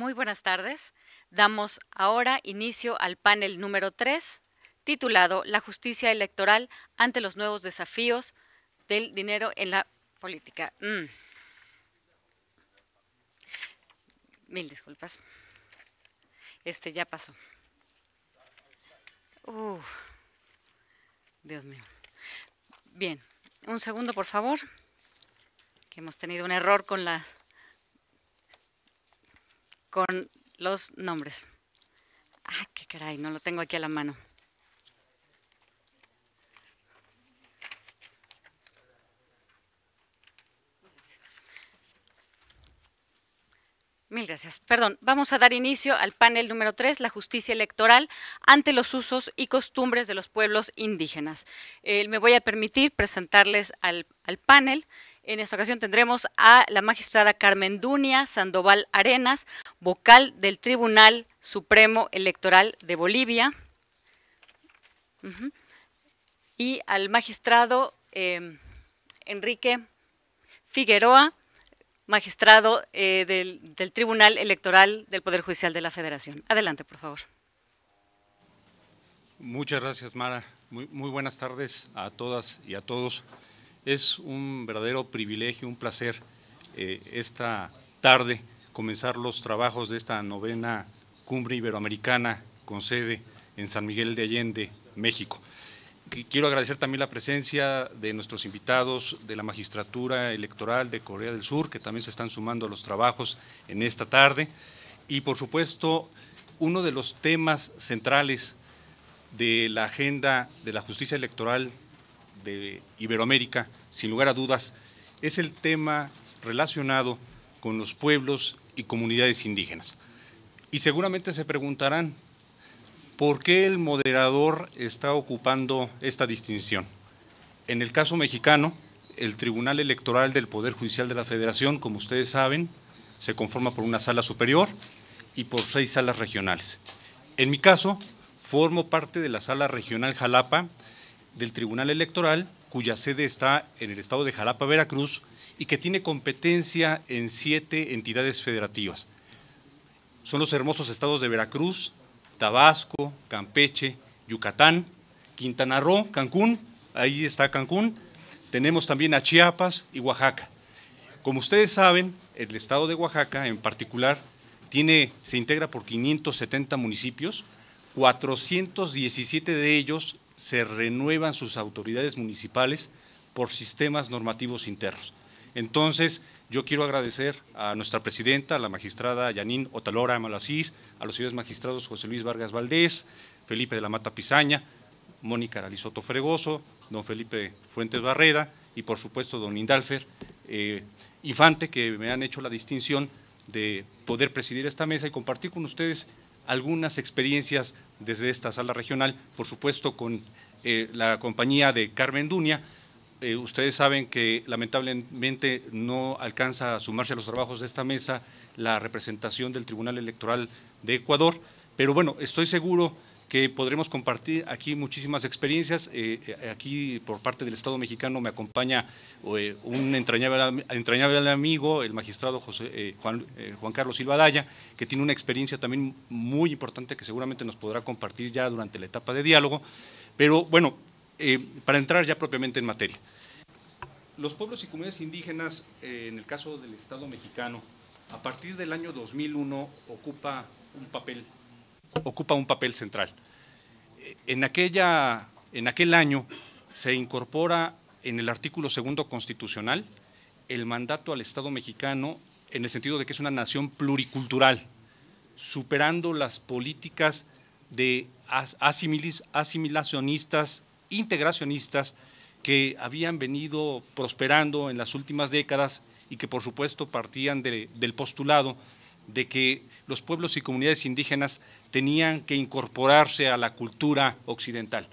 Muy buenas tardes. Damos ahora inicio al panel número 3, titulado La justicia electoral ante los nuevos desafíos del dinero en la política. Mm. Mil disculpas. Este ya pasó. Dios mío. Bien, un segundo por favor, que hemos tenido un error con la con los nombres. Ah, qué caray, no lo tengo aquí a la mano. Mil gracias. Perdón, vamos a dar inicio al panel número 3, la justicia electoral ante los usos y costumbres de los pueblos indígenas. Eh, me voy a permitir presentarles al, al panel. En esta ocasión tendremos a la magistrada Carmen Dunia Sandoval Arenas, vocal del Tribunal Supremo Electoral de Bolivia, y al magistrado em, Enrique Figueroa, magistrado eh, del, Tribunal Electoral del Poder Judicial de la Federación. Adelante, por favor. Muchas gracias, Mara. muy, buenas tardes a todas y a todos. Es un verdadero privilegio, un placer eh, esta tarde comenzar los trabajos de esta novena cumbre iberoamericana con sede en San Miguel de Allende, México. Quiero agradecer también la presencia de nuestros invitados de la Magistratura Electoral de Corea del Sur, que también se están sumando a los trabajos en esta tarde. Y por supuesto, uno de los temas centrales de la agenda de la justicia electoral de Iberoamérica, sin lugar a dudas, es el tema relacionado con los pueblos y comunidades indígenas. Y seguramente se preguntarán, ¿por qué el moderador está ocupando esta distinción? En el caso mexicano, el Tribunal Electoral del Poder Judicial de la Federación, como ustedes saben, se conforma por una sala superior y por seis salas regionales. En mi caso, formo parte de la sala regional Jalapa, del Tribunal Electoral, cuya sede está en el estado de Jalapa, Veracruz, y que tiene competencia en siete entidades federativas. Son los hermosos estados de Veracruz, Tabasco, Campeche, Yucatán, Quintana Roo, Cancún, ahí está Cancún, tenemos también a Chiapas y Oaxaca. Como ustedes saben, el estado de Oaxaca en particular tiene, se integra por 570 municipios, 417 de ellos se renuevan sus autoridades municipales por sistemas normativos internos. Entonces, yo quiero agradecer a nuestra presidenta, a la magistrada Yanín Otalora Malasís, a los señores magistrados José Luis Vargas Valdés, Felipe de la Mata Pisaña, Mónica Aralizoto Fregoso, don Felipe Fuentes Barreda y por supuesto don Indalfer eh, Infante, que me han hecho la distinción de poder presidir esta mesa y compartir con ustedes algunas experiencias desde esta sala regional, por supuesto con eh, la compañía de Carmen Dunia. Eh, ustedes saben que lamentablemente no alcanza a sumarse a los trabajos de esta mesa la representación del Tribunal Electoral de Ecuador, pero bueno, estoy seguro que podremos compartir aquí muchísimas experiencias. Eh, eh, aquí por parte del Estado mexicano me acompaña eh, un entrañable, entrañable, amigo, el magistrado José, Juan, Juan, Carlos Silva Daya, que tiene una experiencia también muy importante que seguramente nos podrá compartir ya durante la etapa de diálogo. Pero bueno, para entrar ya propiamente en materia. Los pueblos y comunidades indígenas, en el caso del Estado mexicano, a partir del año 2001 ocupa un papel ocupa un papel central. En, aquella, en aquel año se incorpora en el artículo segundo constitucional el mandato al Estado mexicano en el sentido de que es una nación pluricultural, superando las políticas de asimilacionistas, integracionistas que habían venido prosperando en las últimas décadas y que por supuesto partían del postulado de que los pueblos y comunidades indígenas tenían que incorporarse a la cultura occidental.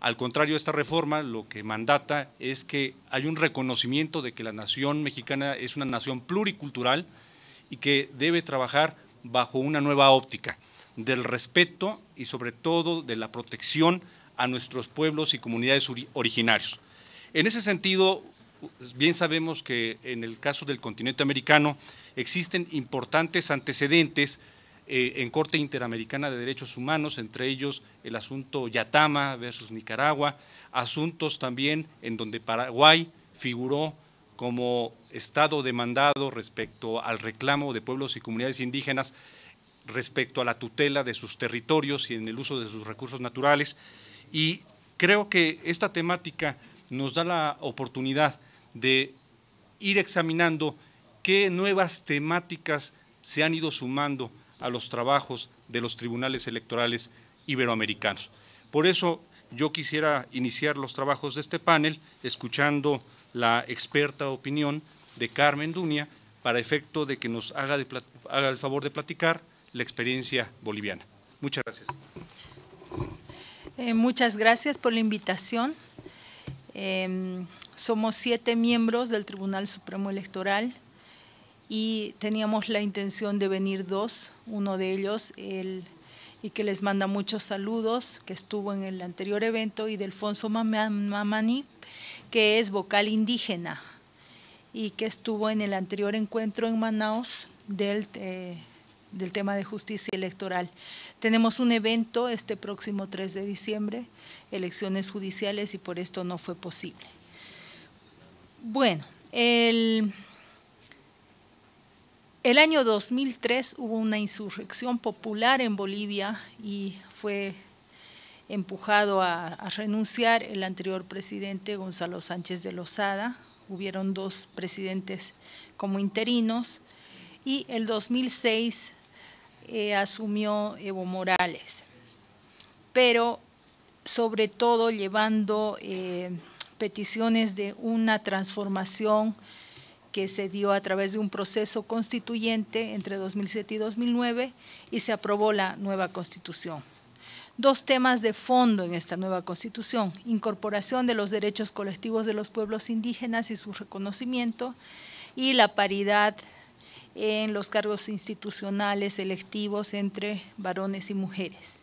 Al contrario, esta reforma lo que mandata es que hay un reconocimiento de que la nación mexicana es una nación pluricultural y que debe trabajar bajo una nueva óptica del respeto y sobre todo de la protección a nuestros pueblos y comunidades originarios. En ese sentido, bien sabemos que en el caso del continente americano existen importantes antecedentes eh, en Corte Interamericana de Derechos Humanos, entre ellos el asunto Yatama versus Nicaragua, asuntos también en donde Paraguay figuró como Estado demandado respecto al reclamo de pueblos y comunidades indígenas respecto a la tutela de sus territorios y en el uso de sus recursos naturales. Y creo que esta temática nos da la oportunidad de ir examinando qué nuevas temáticas se han ido sumando a los trabajos de los tribunales electorales iberoamericanos. Por eso yo quisiera iniciar los trabajos de este panel escuchando la experta opinión de Carmen Dunia para efecto de que nos haga, el favor de platicar la experiencia boliviana. Muchas gracias. Eh, muchas gracias por la invitación. Em, somos siete miembros del Tribunal Supremo Electoral y teníamos la intención de venir dos, uno de ellos, el, y que les manda muchos saludos, que estuvo en el anterior evento, y Delfonso Mamani, que es vocal indígena y que estuvo en el anterior encuentro en Manaus del, eh, del tema de justicia electoral. Tenemos un evento este próximo 3 de diciembre, elecciones judiciales, y por esto no fue posible. Bueno, el el año 2003 hubo una insurrección popular en Bolivia y fue empujado a, renunciar el anterior presidente Gonzalo Sánchez de Lozada. Hubieron dos presidentes como interinos y el 2006 eh, asumió Evo Morales, pero sobre todo llevando eh, peticiones de una transformación que se dio a través de un proceso constituyente entre 2007 y 2009 y se aprobó la nueva constitución. Dos temas de fondo en esta nueva constitución, incorporación de los derechos colectivos de los pueblos indígenas y su reconocimiento y la paridad en los cargos institucionales electivos entre varones y mujeres.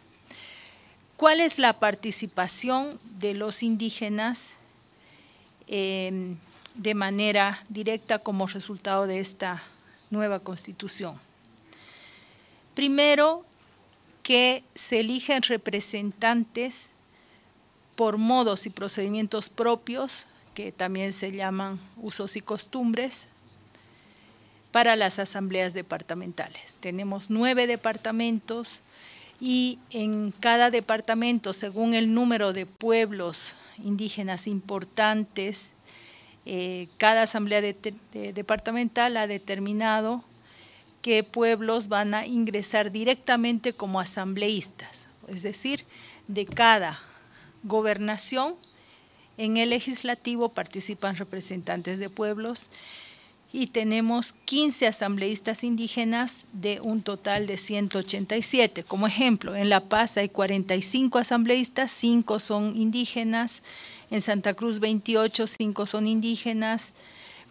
¿Cuál es la participación de los indígenas? en de manera directa como resultado de esta nueva constitución. Primero, que se eligen representantes por modos y procedimientos propios, que también se llaman usos y costumbres, para las asambleas departamentales. Tenemos nueve departamentos y en cada departamento, según el número de pueblos indígenas importantes, eh, cada asamblea departamental ha determinado qué pueblos van a ingresar directamente como asambleístas, es decir, de cada gobernación en el legislativo participan representantes de pueblos y tenemos 15 asambleístas indígenas de un total de 187. Como ejemplo, en La Paz hay 45 asambleístas, 5 son indígenas, en Santa Cruz 28, 5 son indígenas,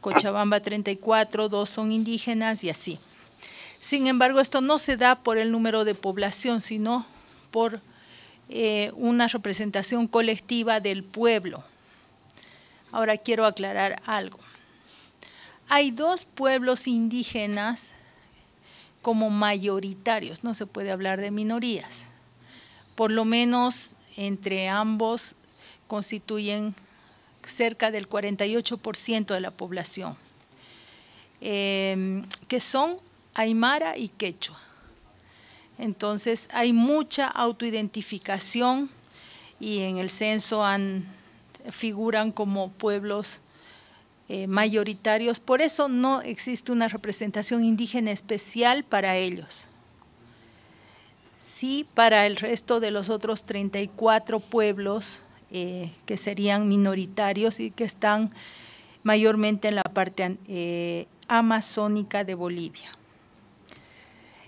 Cochabamba 34, 2 son indígenas y así. Sin embargo, esto no se da por el número de población, sino por eh, una representación colectiva del pueblo. Ahora quiero aclarar algo. Hay dos pueblos indígenas como mayoritarios, no se puede hablar de minorías. Por lo menos entre ambos constituyen cerca del 48% de la población, em, que son aymara y quechua. Entonces hay mucha autoidentificación y en el censo han, figuran como pueblos eh, mayoritarios. Por eso no existe una representación indígena especial para ellos. Sí, para el resto de los otros 34 pueblos eh, que serían minoritarios y que están mayormente en la parte eh, amazónica de Bolivia.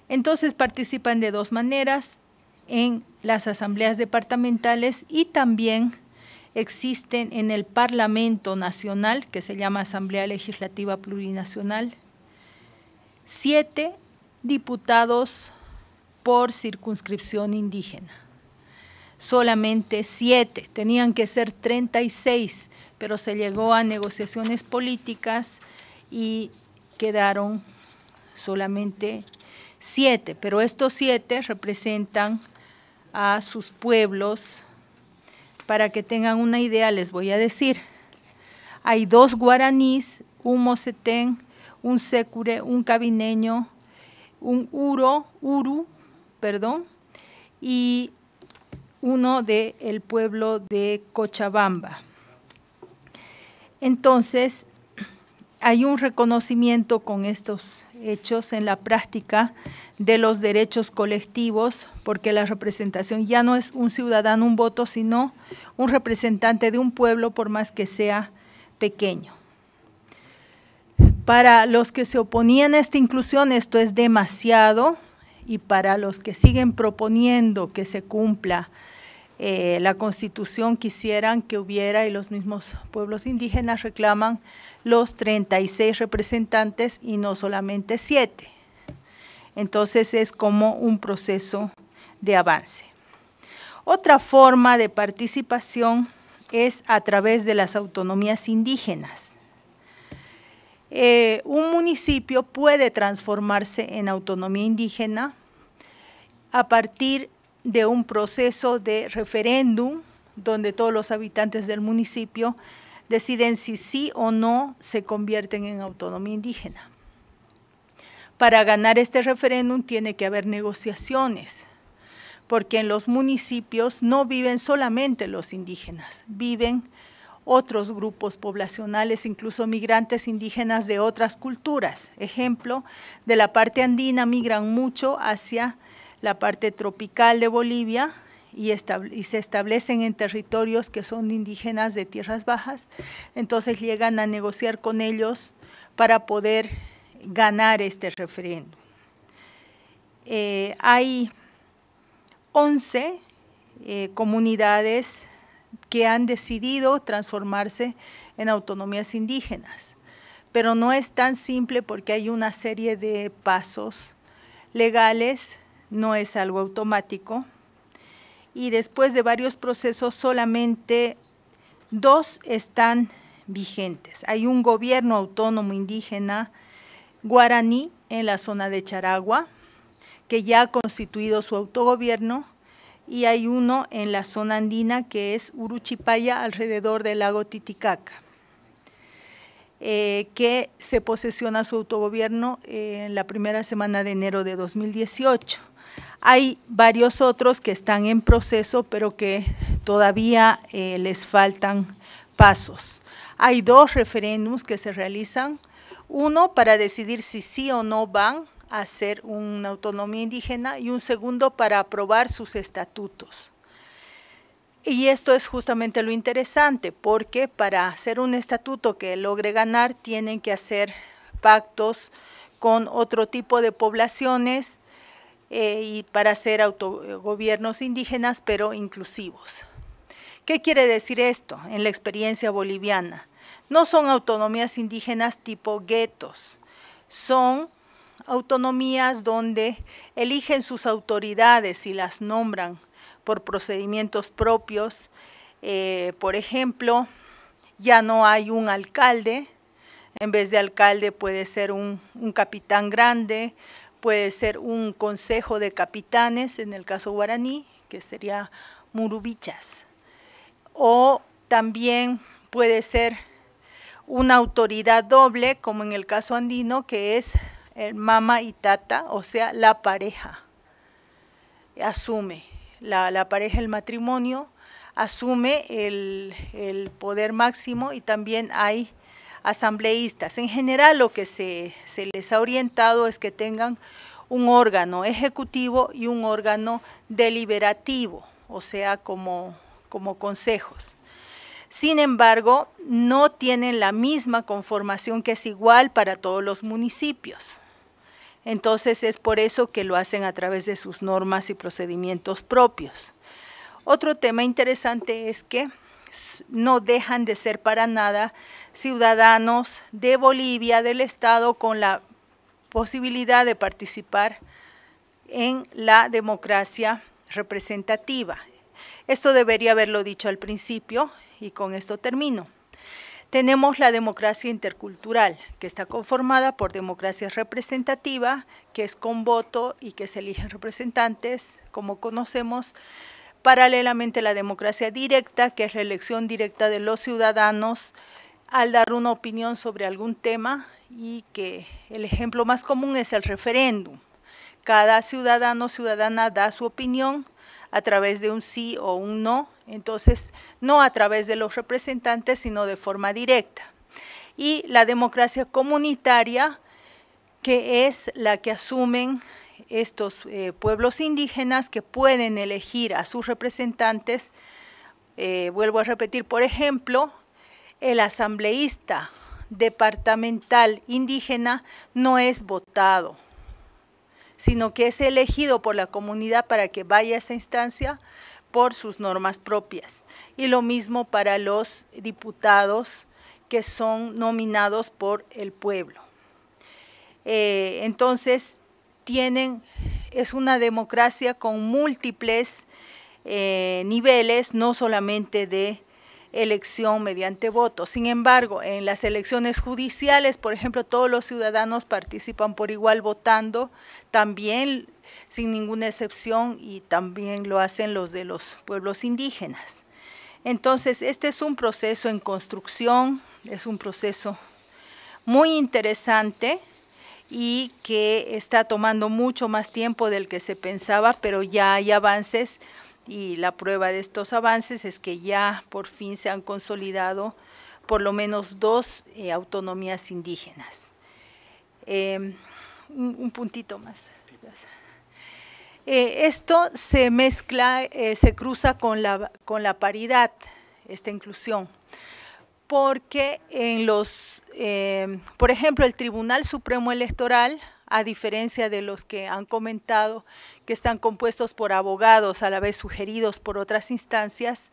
Entonces participan de dos maneras, en las asambleas departamentales y también existen en el Parlamento Nacional, que se llama Asamblea Legislativa Plurinacional, siete diputados por circunscripción indígena solamente siete, tenían que ser 36, pero se llegó a negociaciones políticas y quedaron solamente siete, pero estos siete representan a sus pueblos. Para que tengan una idea, les voy a decir, hay dos guaraníes, un mocetén, un secure, un cabineño, un uro, uru, perdón, y uno del el pueblo de Cochabamba. Entonces, hay un reconocimiento con estos hechos en la práctica de los derechos colectivos, porque la representación ya no es un ciudadano, un voto, sino un representante de un pueblo, por más que sea pequeño. Para los que se oponían a esta inclusión, esto es demasiado, y para los que siguen proponiendo que se cumpla eh, la constitución quisieran que hubiera y los mismos pueblos indígenas reclaman los 36 representantes y no solamente 7. Entonces es como un proceso de avance. Otra forma de participación es a través de las autonomías indígenas. Eh, un municipio puede transformarse en autonomía indígena a partir de de un proceso de referéndum donde todos los habitantes del municipio deciden si sí o no se convierten en autonomía indígena. Para ganar este referéndum tiene que haber negociaciones, porque en los municipios no viven solamente los indígenas, viven otros grupos poblacionales, incluso migrantes indígenas de otras culturas. Ejemplo, de la parte andina migran mucho hacia la parte tropical de Bolivia y, se establecen en territorios que son indígenas de tierras bajas. Entonces llegan a negociar con ellos para poder ganar este referéndum. Eh, hay 11 eh, comunidades que han decidido transformarse en autonomías indígenas. Pero no es tan simple porque hay una serie de pasos legales no es algo automático. Y después de varios procesos, solamente dos están vigentes. Hay un gobierno autónomo indígena guaraní en la zona de Charagua, que ya ha constituido su autogobierno, y hay uno en la zona andina que es Uruchipaya, alrededor del lago Titicaca, eh, que se posesiona su autogobierno eh, en la primera semana de enero de 2018. Hay varios otros que están en proceso, pero que todavía eh, les faltan pasos. Hay dos referéndums que se realizan. Uno para decidir si sí o no van a hacer una autonomía indígena y un segundo para aprobar sus estatutos. Y esto es justamente lo interesante, porque para hacer un estatuto que logre ganar tienen que hacer pactos con otro tipo de poblaciones eh, y para hacer autogobiernos indígenas, pero inclusivos. ¿Qué quiere decir esto en la experiencia boliviana? No son autonomías indígenas tipo guetos, son autonomías donde eligen sus autoridades y las nombran por procedimientos propios. Eh, por ejemplo, ya no hay un alcalde, en vez de alcalde puede ser un, un capitán grande, puede ser un consejo de capitanes, en el caso guaraní, que sería murubichas, o también puede ser una autoridad doble, como en el caso andino, que es el mama y tata, o sea, la pareja asume, la, pareja, el matrimonio, asume el, el poder máximo y también hay asambleístas. En general lo que se, les ha orientado es que tengan un órgano ejecutivo y un órgano deliberativo, o sea, como, como consejos. Sin embargo, no tienen la misma conformación que es igual para todos los municipios. Entonces es por eso que lo hacen a través de sus normas y procedimientos propios. Otro tema interesante es que no dejan de ser para nada ciudadanos de Bolivia, del Estado, con la posibilidad de participar en la democracia representativa. Esto debería haberlo dicho al principio y con esto termino. Tenemos la democracia intercultural, que está conformada por democracia representativa, que es con voto y que se eligen representantes, como conocemos, Paralelamente, la democracia directa, que es la elección directa de los ciudadanos al dar una opinión sobre algún tema y que el ejemplo más común es el referéndum. Cada ciudadano o ciudadana da su opinión a través de un sí o un no, entonces no a través de los representantes, sino de forma directa. Y la democracia comunitaria, que es la que asumen estos eh, pueblos indígenas que pueden elegir a sus representantes. Eh, vuelvo a repetir, por ejemplo, el asambleísta departamental indígena no es votado, sino que es elegido por la comunidad para que vaya a esa instancia por sus normas propias. Y lo mismo para los diputados que son nominados por el pueblo. Eh, entonces, tienen, es una democracia con múltiples eh, niveles, no solamente de elección mediante voto. Sin embargo, en las elecciones judiciales, por ejemplo, todos los ciudadanos participan por igual votando, también sin ninguna excepción, y también lo hacen los de los pueblos indígenas. Entonces, este es un proceso en construcción, es un proceso muy interesante, y que está tomando mucho más tiempo del que se pensaba, pero ya hay avances y la prueba de estos avances es que ya por fin se han consolidado por lo menos dos eh, autonomías indígenas. Em, un, puntito más. Eh, esto se mezcla, eh, se cruza con la, con la paridad, esta inclusión porque en los, em, por ejemplo, el Tribunal Supremo Electoral, a diferencia de los que han comentado que están compuestos por abogados, a la vez sugeridos por otras instancias,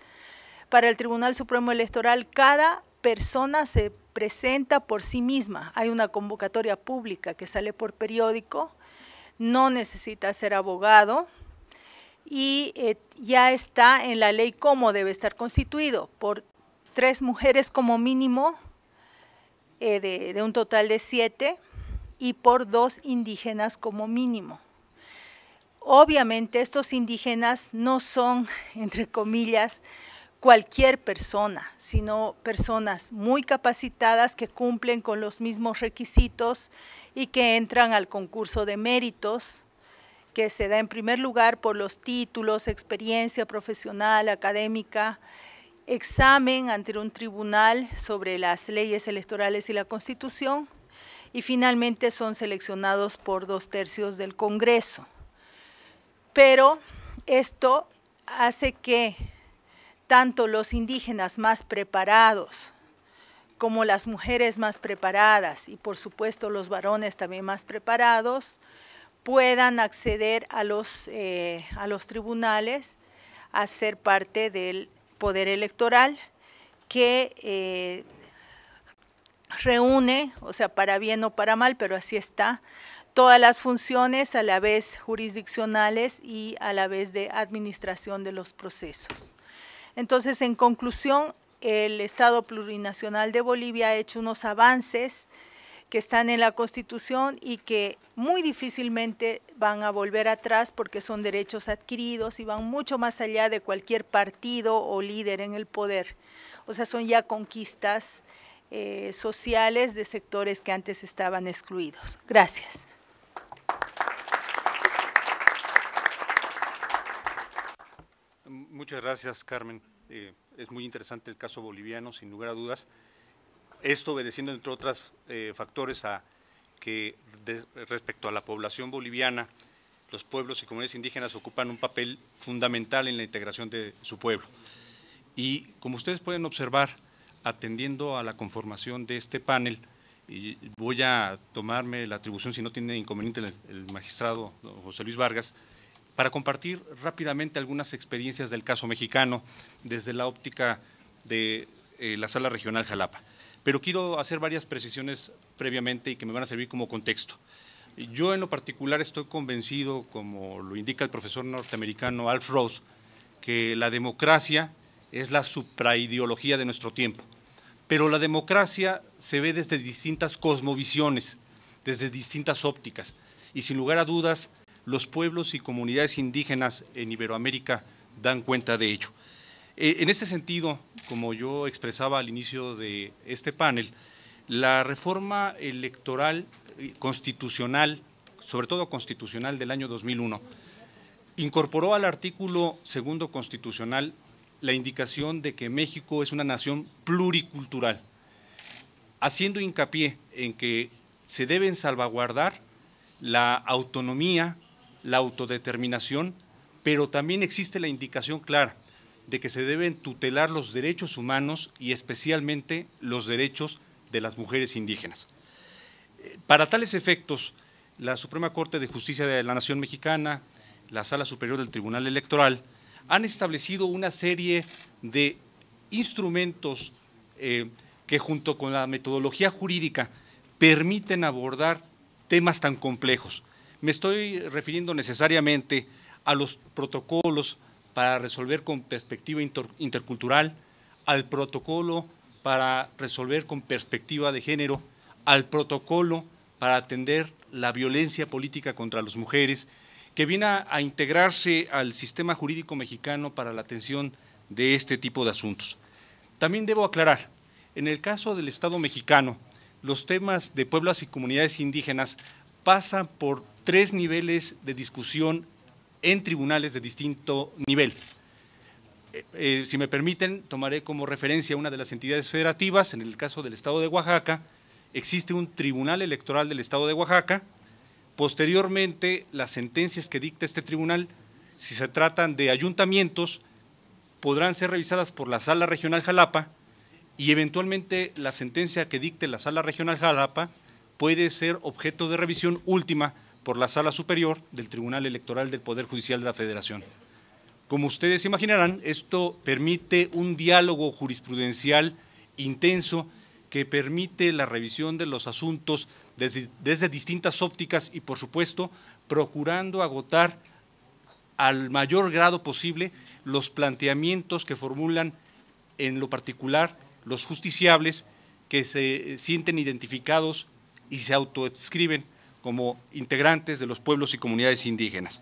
para el Tribunal Supremo Electoral cada persona se presenta por sí misma. Hay una convocatoria pública que sale por periódico, no necesita ser abogado y eh, ya está en la ley cómo debe estar constituido por tres mujeres como mínimo, eh, de, de, un total de siete, y por dos indígenas como mínimo. Obviamente estos indígenas no son, entre comillas, cualquier persona, sino personas muy capacitadas que cumplen con los mismos requisitos y que entran al concurso de méritos, que se da en primer lugar por los títulos, experiencia profesional, académica, examen ante un tribunal sobre las leyes electorales y la Constitución y finalmente son seleccionados por dos tercios del Congreso. Pero esto hace que tanto los indígenas más preparados como las mujeres más preparadas y por supuesto los varones también más preparados puedan acceder a los, eh, a los tribunales a ser parte del Poder Electoral, que eh, reúne, o sea, para bien o para mal, pero así está, todas las funciones a la vez jurisdiccionales y a la vez de administración de los procesos. Entonces, en conclusión, el Estado Plurinacional de Bolivia ha hecho unos avances que están en la Constitución y que muy difícilmente van a volver atrás porque son derechos adquiridos y van mucho más allá de cualquier partido o líder en el poder. O sea, son ya conquistas eh, sociales de sectores que antes estaban excluidos. Gracias. Muchas gracias, Carmen. Eh, es muy interesante el caso boliviano, sin lugar a dudas. Esto obedeciendo, entre otros eh, factores, a que respecto a la población boliviana, los pueblos y comunidades indígenas ocupan un papel fundamental en la integración de su pueblo. Y como ustedes pueden observar, atendiendo a la conformación de este panel, y voy a tomarme la atribución, si no tiene inconveniente el, magistrado José Luis Vargas, para compartir rápidamente algunas experiencias del caso mexicano desde la óptica de eh, la sala regional Jalapa. Pero quiero hacer varias precisiones previamente y que me van a servir como contexto. Yo en lo particular estoy convencido, como lo indica el profesor norteamericano Alf Rose, que la democracia es la supraideología de nuestro tiempo. Pero la democracia se ve desde distintas cosmovisiones, desde distintas ópticas. Y sin lugar a dudas, los pueblos y comunidades indígenas en Iberoamérica dan cuenta de ello. Eh, en ese sentido, como yo expresaba al inicio de este panel, la reforma electoral eh, constitucional, sobre todo constitucional del año 2001, incorporó al artículo segundo constitucional la indicación de que México es una nación pluricultural, haciendo hincapié en que se deben salvaguardar la autonomía, la autodeterminación, pero también existe la indicación clara de que se deben tutelar los derechos humanos y especialmente los derechos de las mujeres indígenas. Para tales efectos, la Suprema Corte de Justicia de la Nación Mexicana, la Sala Superior del Tribunal Electoral, han establecido una serie de instrumentos eh, que junto con la metodología jurídica permiten abordar temas tan complejos. Me estoy refiriendo necesariamente a los protocolos, para resolver con perspectiva intercultural, al protocolo para resolver con perspectiva de género, al protocolo para atender la violencia política contra las mujeres, que viene a, a integrarse al sistema jurídico mexicano para la atención de este tipo de asuntos. También debo aclarar, en el caso del Estado mexicano, los temas de pueblos y comunidades indígenas pasan por tres niveles de discusión en tribunales de distinto nivel. Eh, eh, si me permiten, tomaré como referencia una de las entidades federativas, en el caso del Estado de Oaxaca, existe un tribunal electoral del Estado de Oaxaca, posteriormente las sentencias que dicta este tribunal, si se tratan de ayuntamientos, podrán ser revisadas por la Sala Regional Jalapa y eventualmente la sentencia que dicte la Sala Regional Jalapa puede ser objeto de revisión última por la Sala Superior del Tribunal Electoral del Poder Judicial de la Federación. Como ustedes imaginarán, esto permite un diálogo jurisprudencial intenso que permite la revisión de los asuntos desde, distintas ópticas y, por supuesto, procurando agotar al mayor grado posible los planteamientos que formulan en lo particular los justiciables que se sienten identificados y se autoescriben como integrantes de los pueblos y comunidades indígenas.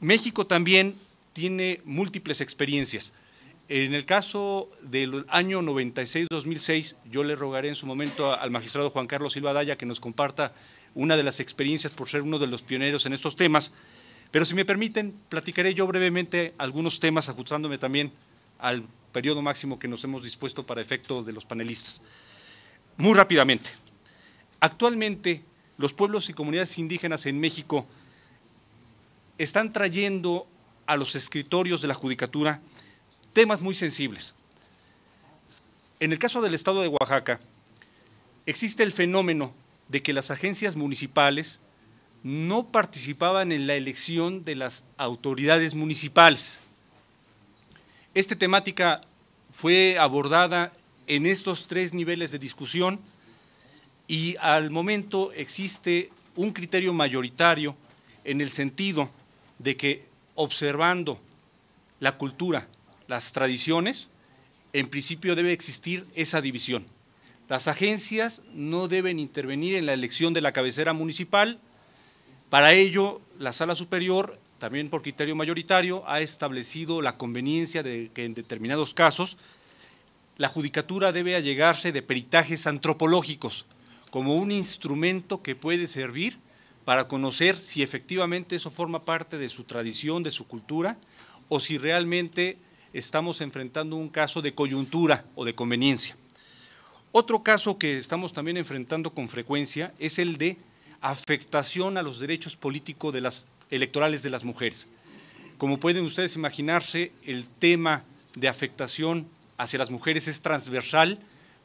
México también tiene múltiples experiencias. En el caso del año 96-2006, yo le rogaré en su momento al magistrado Juan Carlos Silva Daya que nos comparta una de las experiencias por ser uno de los pioneros en estos temas. Pero si me permiten, platicaré yo brevemente algunos temas, ajustándome también al periodo máximo que nos hemos dispuesto para efecto de los panelistas. Muy rápidamente, actualmente los pueblos y comunidades indígenas en México están trayendo a los escritorios de la judicatura temas muy sensibles. En el caso del estado de Oaxaca, existe el fenómeno de que las agencias municipales no participaban en la elección de las autoridades municipales. Esta temática fue abordada en estos tres niveles de discusión y al momento existe un criterio mayoritario en el sentido de que observando la cultura, las tradiciones, en principio debe existir esa división. Las agencias no deben intervenir en la elección de la cabecera municipal. Para ello, la sala superior, también por criterio mayoritario, ha establecido la conveniencia de que en determinados casos la judicatura debe allegarse de peritajes antropológicos, como un instrumento que puede servir para conocer si efectivamente eso forma parte de su tradición, de su cultura, o si realmente estamos enfrentando un caso de coyuntura o de conveniencia. Otro caso que estamos también enfrentando con frecuencia es el de afectación a los derechos políticos de las electorales de las mujeres. Como pueden ustedes imaginarse, el tema de afectación hacia las mujeres es transversal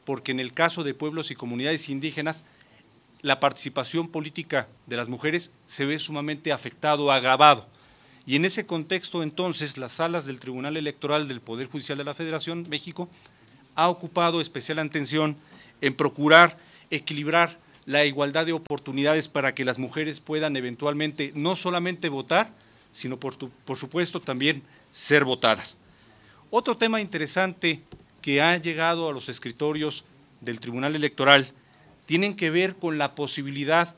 porque en el caso de pueblos y comunidades indígenas, la participación política de las mujeres se ve sumamente afectado, agravado. Y en ese contexto, entonces, las salas del Tribunal Electoral del Poder Judicial de la Federación México ha ocupado especial atención en procurar equilibrar la igualdad de oportunidades para que las mujeres puedan eventualmente no solamente votar, sino por, por supuesto también ser votadas. Otro tema interesante que ha llegado a los escritorios del Tribunal Electoral tienen que ver con la posibilidad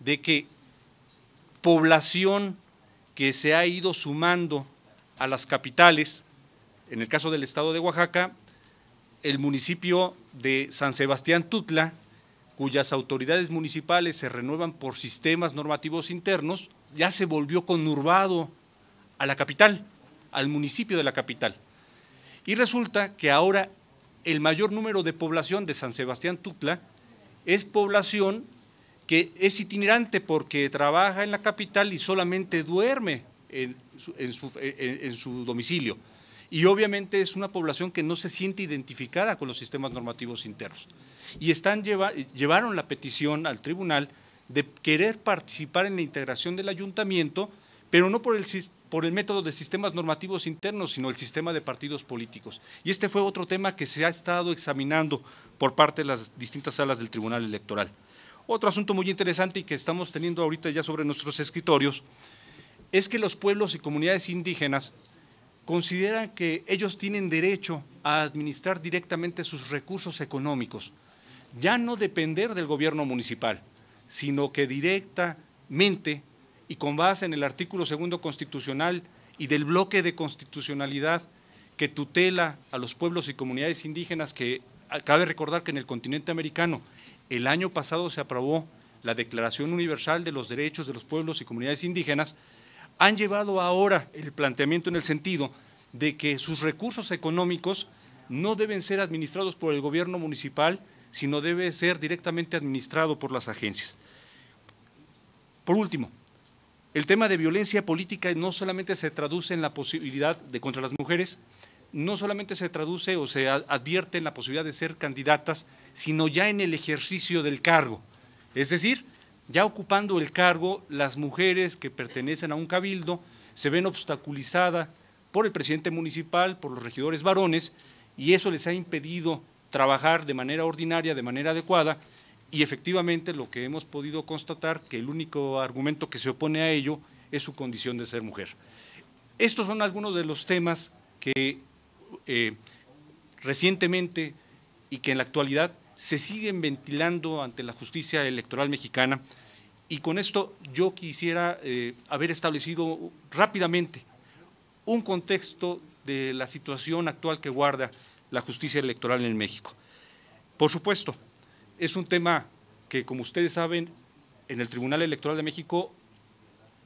de que población que se ha ido sumando a las capitales, en el caso del estado de Oaxaca, el municipio de San Sebastián Tutla, cuyas autoridades municipales se renuevan por sistemas normativos internos, ya se volvió conurbado a la capital, al municipio de la capital. Y resulta que ahora el mayor número de población de San Sebastián Tutla es población que es itinerante porque trabaja en la capital y solamente duerme en su, domicilio. Y obviamente es una población que no se siente identificada con los sistemas normativos internos. Y están llevaron la petición al tribunal de querer participar en la integración del ayuntamiento, pero no por el, sistema por el método de sistemas normativos internos, sino el sistema de partidos políticos. Y este fue otro tema que se ha estado examinando por parte de las distintas salas del Tribunal Electoral. Otro asunto muy interesante y que estamos teniendo ahorita ya sobre nuestros escritorios es que los pueblos y comunidades indígenas consideran que ellos tienen derecho a administrar directamente sus recursos económicos, ya no depender del gobierno municipal, sino que directamente y con base en el artículo segundo constitucional y del bloque de constitucionalidad que tutela a los pueblos y comunidades indígenas, que ah, cabe recordar que en el continente americano el año pasado se aprobó la Declaración Universal de los Derechos de los Pueblos y Comunidades Indígenas, han llevado ahora el planteamiento en el sentido de que sus recursos económicos no deben ser administrados por el gobierno municipal, sino debe ser directamente administrado por las agencias. Por último, el tema de violencia política no solamente se traduce en la posibilidad de contra las mujeres, no solamente se traduce o se advierte en la posibilidad de ser candidatas, sino ya en el ejercicio del cargo. Es decir, ya ocupando el cargo, las mujeres que pertenecen a un cabildo se ven obstaculizadas por el presidente municipal, por los regidores varones, y eso les ha impedido trabajar de manera ordinaria, de manera adecuada, y efectivamente lo que hemos podido constatar, que el único argumento que se opone a ello es su condición de ser mujer. Estos son algunos de los temas que eh, recientemente y que en la actualidad se siguen ventilando ante la justicia electoral mexicana. Y con esto yo quisiera eh, haber establecido rápidamente un contexto de la situación actual que guarda la justicia electoral en México. Por supuesto, es un tema que, como ustedes saben, en el Tribunal Electoral de México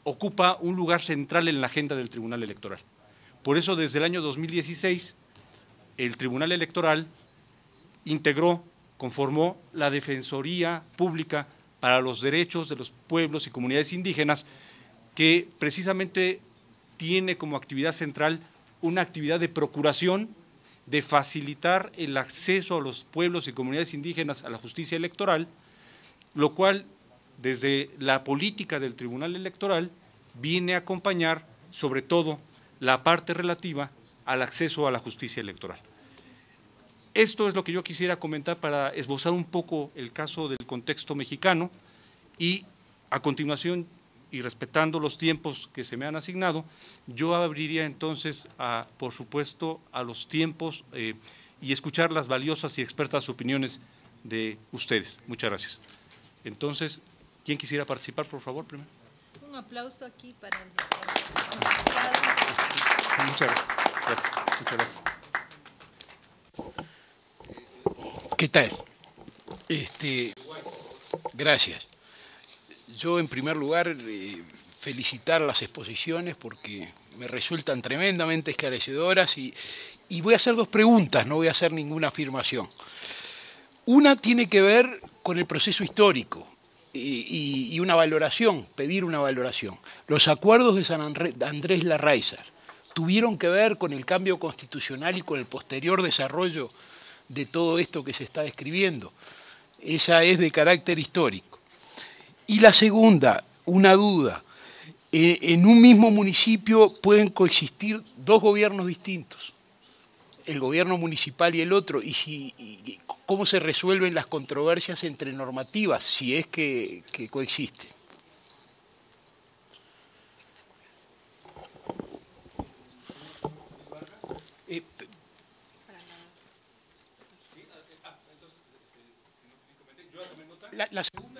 ocupa un lugar central en la agenda del Tribunal Electoral. Por eso, desde el año 2016, el Tribunal Electoral integró, conformó la Defensoría Pública para los Derechos de los Pueblos y Comunidades Indígenas, que precisamente tiene como actividad central una actividad de procuración de facilitar el acceso a los pueblos y comunidades indígenas a la justicia electoral, lo cual desde la política del Tribunal Electoral viene a acompañar sobre todo la parte relativa al acceso a la justicia electoral. Esto es lo que yo quisiera comentar para esbozar un poco el caso del contexto mexicano y a continuación y respetando los tiempos que se me han asignado, yo abriría entonces, a, por supuesto, a los tiempos eh, y escuchar las valiosas y expertas opiniones de ustedes. Muchas gracias. Entonces, ¿quién quisiera participar, por favor, primero? Un aplauso aquí para el... Muchas gracias. Muchas gracias. ¿Qué tal? Este, gracias yo en primer lugar eh, felicitar las exposiciones porque me resultan tremendamente esclarecedoras y, voy a hacer dos preguntas, no voy a hacer ninguna afirmación. Una tiene que ver con el proceso histórico y, una valoración, pedir una valoración. Los acuerdos de San Andrés Larraizar tuvieron que ver con el cambio constitucional y con el posterior desarrollo de todo esto que se está describiendo. Esa es de carácter histórico. Y la segunda, una duda. Eh, en un mismo municipio pueden coexistir dos gobiernos distintos, el gobierno municipal y el otro, y, cómo se resuelven las controversias entre normativas, si es que, coexisten. la segunda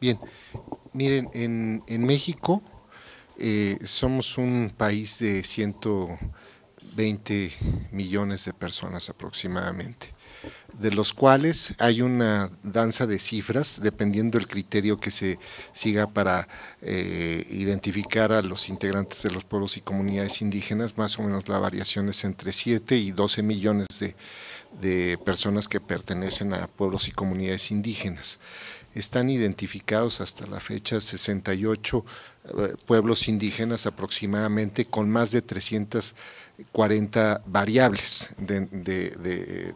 Bien, miren, en, México eh, somos un país de 120 millones de personas aproximadamente, de los cuales hay una danza de cifras, dependiendo del criterio que se siga para eh, identificar a los integrantes de los pueblos y comunidades indígenas, más o menos la variación es entre 7 y 12 millones de personas que pertenecen a pueblos y comunidades indígenas están identificados hasta la fecha 68 eh, pueblos indígenas aproximadamente con más de 340 variables de,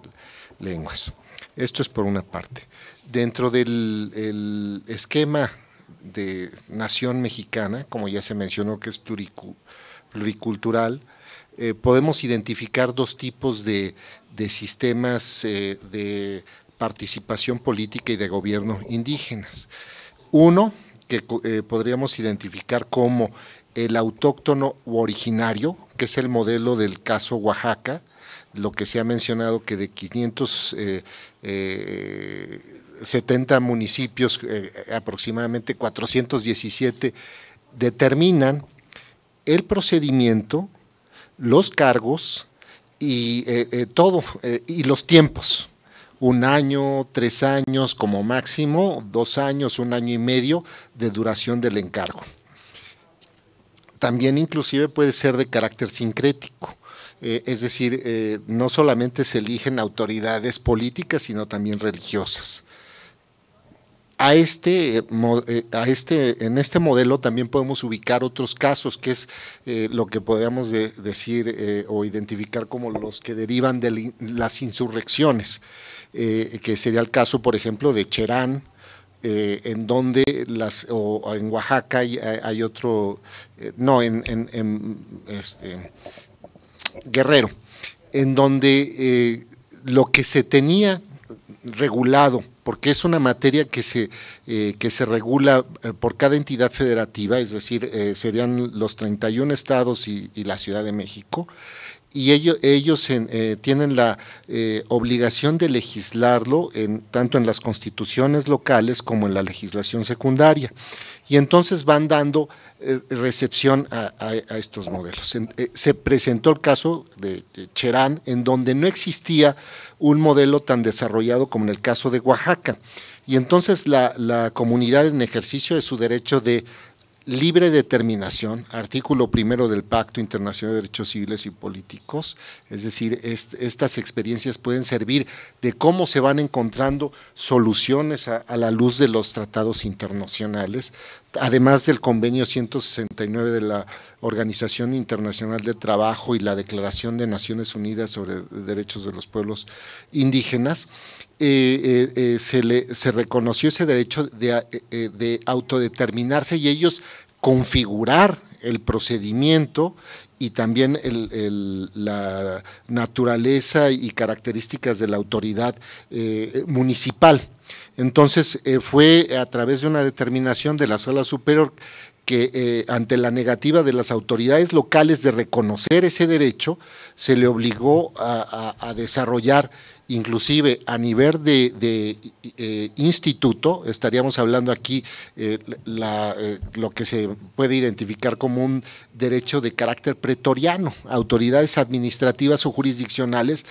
lenguas. Esto es por una parte. Dentro del esquema de nación mexicana, como ya se mencionó que es pluricultural, eh, podemos identificar dos tipos de, sistemas eh, de participación política y de gobierno indígenas. Uno, que eh, podríamos identificar como el autóctono u originario, que es el modelo del caso Oaxaca, lo que se ha mencionado que de 570 eh, eh, municipios, aproximadamente 417 determinan el procedimiento, los cargos y todo, y los tiempos un año, tres años como máximo, dos años, un año y medio de duración del encargo. También inclusive puede ser de carácter sincrético. Eh, es decir, eh, no solamente se eligen autoridades políticas, sino también religiosas. A este, eh, a este, en este modelo también podemos ubicar otros casos, que es lo que podríamos decir o identificar como los que derivan de las insurrecciones. Eh, que sería el caso, por ejemplo, de Cherán, eh, en donde las, o en Oaxaca hay, otro, eh, no, en, este, Guerrero, en donde lo que se tenía regulado, porque es una materia que se, que se regula por cada entidad federativa, es decir, serían los 31 estados y, la Ciudad de México, y ellos, ellos eh, tienen la eh, obligación de legislarlo tanto en las constituciones locales como en la legislación secundaria. Y entonces van dando eh, recepción a, estos modelos. se presentó el caso de, Cherán, en donde no existía un modelo tan desarrollado como en el caso de Oaxaca. Y entonces la comunidad en ejercicio de su derecho de libre determinación, artículo primero del Pacto Internacional de Derechos Civiles y Políticos, es decir, estas experiencias pueden servir de cómo se van encontrando soluciones a, a, la luz de los tratados internacionales, además del convenio 169 de la Organización Internacional de Trabajo y la Declaración de Naciones Unidas sobre Derechos de los Pueblos Indígenas. Eh, eh, se, reconoció ese derecho eh, de, autodeterminarse y ellos configurar el procedimiento y también la naturaleza y características de la autoridad municipal. Entonces fue a través de una determinación de la sala superior que ante la negativa de las autoridades locales de reconocer ese derecho, se le obligó a desarrollar inclusive a nivel de, eh, instituto, estaríamos hablando aquí eh, eh, lo que se puede identificar como un derecho de carácter pretoriano, autoridades administrativas o jurisdiccionales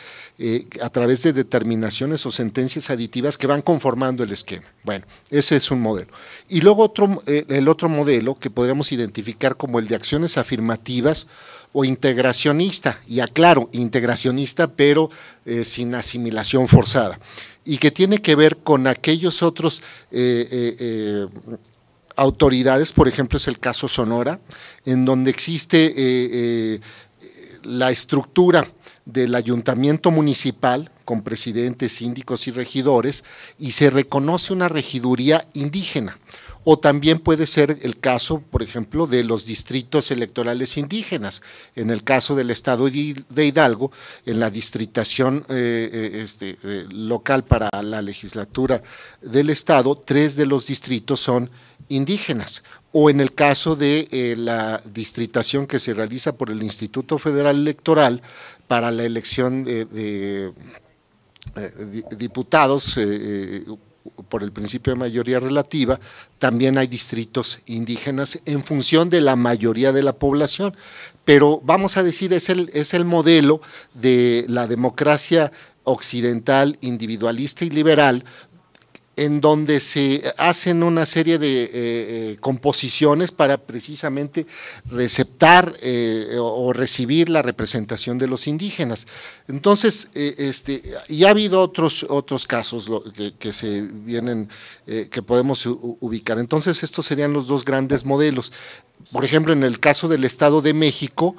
a través de determinaciones o sentencias aditivas que van conformando el esquema. Bueno, ese es un modelo. Y luego otro, el otro modelo que podríamos identificar como el de acciones afirmativas, o integracionista, y aclaro, integracionista, pero eh, sin asimilación forzada, y que tiene que ver con aquellos otros eh, eh, autoridades, por ejemplo es el caso Sonora, en donde existe la estructura del ayuntamiento municipal, con presidentes, síndicos y regidores, y se reconoce una regiduría indígena. O también puede ser el caso, por ejemplo, de los distritos electorales indígenas. En el caso del estado de Hidalgo, en la distritación eh, eh, este, eh, local para la legislatura del estado, tres de los distritos son indígenas. O en el caso de la distritación que se realiza por el Instituto Federal Electoral para la elección de eh, diputados eh, eh, por el principio de mayoría relativa, también hay distritos indígenas en función de la mayoría de la población. Pero vamos a decir, es el, es el modelo de la democracia occidental, individualista y liberal, en donde se hacen una serie de eh, eh, composiciones para precisamente receptar eh, o recibir la representación de los indígenas. Entonces, este, y ha habido otros, otros casos que se vienen, que podemos ubicar. Entonces, estos serían los dos grandes modelos. Por ejemplo, en el caso del Estado de México,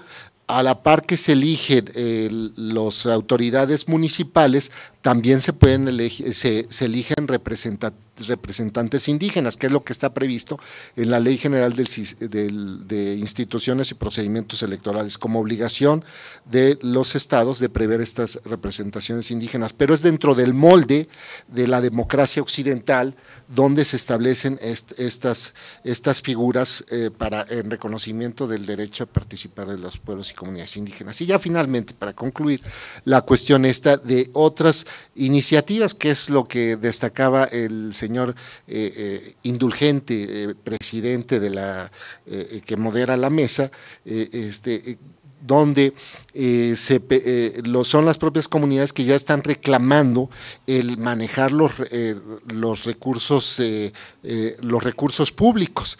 a la par que se eligen eh, las autoridades municipales, también se, pueden se eligen representantes representantes indígenas, que es lo que está previsto en la Ley General de Instituciones y Procedimientos Electorales, como obligación de los estados de prever estas representaciones indígenas. Pero es dentro del molde de la democracia occidental donde se establecen estas, estas figuras eh, para, el reconocimiento del derecho a participar de los pueblos y comunidades indígenas. Y ya finalmente, para concluir, la cuestión esta de otras iniciativas, que es lo que destacaba el señor eh, eh, indulgente eh, presidente de la que modera la mesa, este, donde son las propias comunidades que ya están reclamando el manejar los, recursos, los recursos públicos.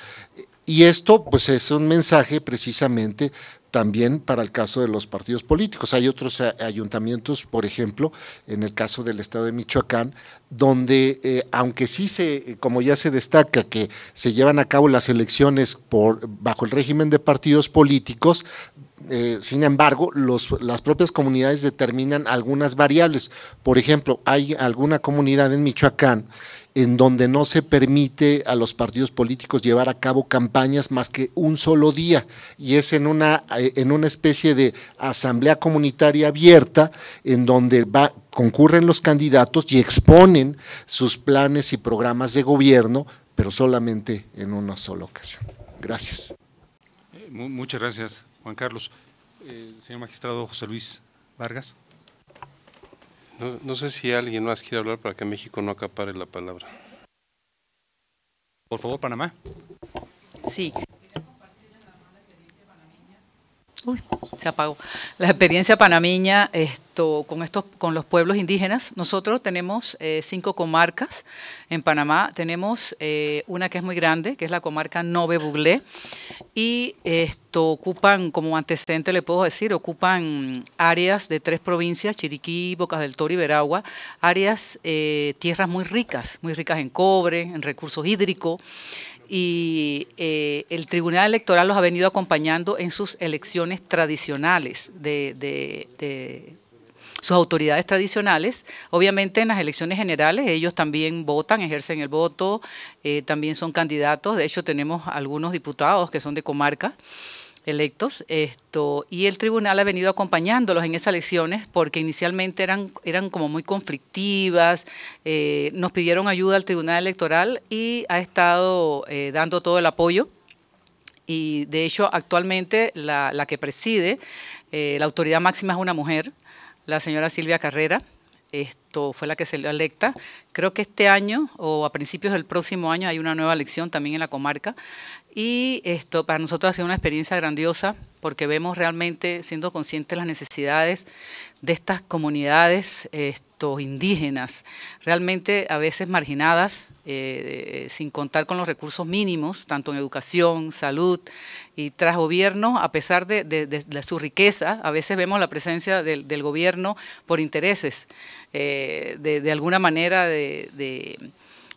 Y esto pues es un mensaje precisamente también para el caso de los partidos políticos. Hay otros eh, ayuntamientos, por ejemplo, en el caso del estado de Michoacán, donde eh, aunque sí se, eh, como ya se destaca, que se llevan a cabo las elecciones por, bajo el régimen de partidos políticos, sin embargo, las propias comunidades determinan algunas variables. Por ejemplo, hay alguna comunidad en Michoacán en donde no se permite a los partidos políticos llevar a cabo campañas más que un solo día y es en una, eh, en una especie de asamblea comunitaria abierta en donde concurren los candidatos y exponen sus planes y programas de gobierno, pero solamente en una sola ocasión. Gracias. Eh, muchas gracias, Juan Carlos. Eh, señor magistrado José Luis Vargas. No, sé si alguien más quiere hablar para que México no acapare la palabra. Por favor, Panamá. Sí, Uy, se apagó. La experiencia panameña esto, con, estos, con los pueblos indígenas. Nosotros tenemos eh, cinco comarcas en Panamá. Tenemos eh, una que es muy grande, que es la comarca Nove Buglé. Y esto ocupan, como antecedente le puedo decir, ocupan áreas de tres provincias, Chiriquí, Bocas del Toro y Veragua, áreas, eh, tierras muy ricas, muy ricas en cobre, en recursos hídricos y eh, el Tribunal Electoral los ha venido acompañando en sus elecciones tradicionales de, sus autoridades tradicionales. Obviamente en las elecciones generales ellos también votan, ejercen el voto, eh, también son candidatos. De hecho tenemos algunos diputados que son de comarca electos esto y el tribunal ha venido acompañándolos en esas elecciones porque inicialmente eran eran como muy conflictivas eh, nos pidieron ayuda al tribunal electoral y ha estado eh, dando todo el apoyo y de hecho actualmente la, que preside eh, la autoridad máxima es una mujer la señora Silvia Carrera esto fue la que se le electa. Creo que este año o a principios del próximo año hay una nueva elección también en la comarca. Y esto para nosotros ha sido una experiencia grandiosa porque vemos realmente, siendo conscientes las necesidades de estas comunidades estos, indígenas, realmente a veces marginadas, eh, sin contar con los recursos mínimos, tanto en educación, salud y tras gobierno, a pesar de, su riqueza, a veces vemos la presencia del, gobierno por intereses, eh, de, alguna manera de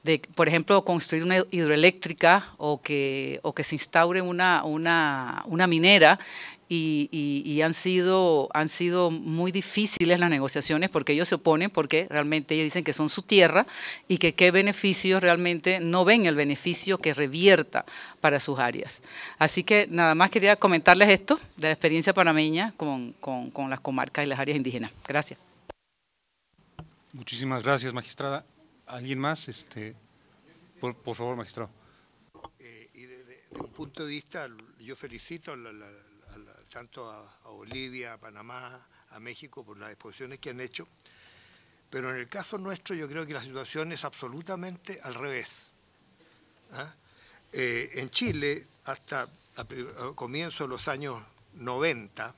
de, por ejemplo, construir una hidroeléctrica o que, que se instaure una, una, minera. Y, han, sido, han sido muy difíciles las negociaciones porque ellos se oponen, porque realmente ellos dicen que son su tierra y que qué beneficios realmente no ven el beneficio que revierta para sus áreas. Así que nada más quería comentarles esto de la experiencia panameña con, con las comarcas y las áreas indígenas. Gracias. Muchísimas gracias, magistrada. ¿Alguien más? Este, por, favor, magistrado. Eh, y desde, un punto de vista, yo felicito tanto a, Bolivia, a Panamá, a México por las exposiciones que han hecho, pero en el caso nuestro yo creo que la situación es absolutamente al revés. ¿ah? Eh, en Chile, hasta a, comienzos de los años 90,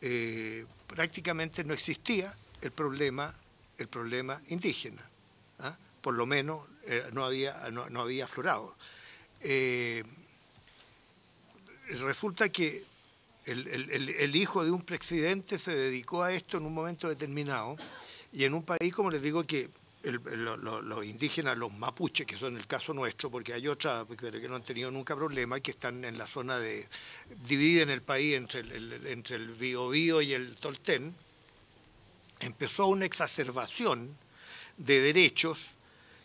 eh, prácticamente no existía el problema, el problema indígena por lo menos eh, no, había, no, había aflorado. Eh, resulta que el, hijo de un presidente se dedicó a esto en un momento determinado y en un país, como les digo, que los indígenas, los mapuches, que son el caso nuestro, porque hay otras que no han tenido nunca problema, que están en la zona de... dividen el país entre el, entre el Biobío y el Tolten, empezó una exacerbación de derechos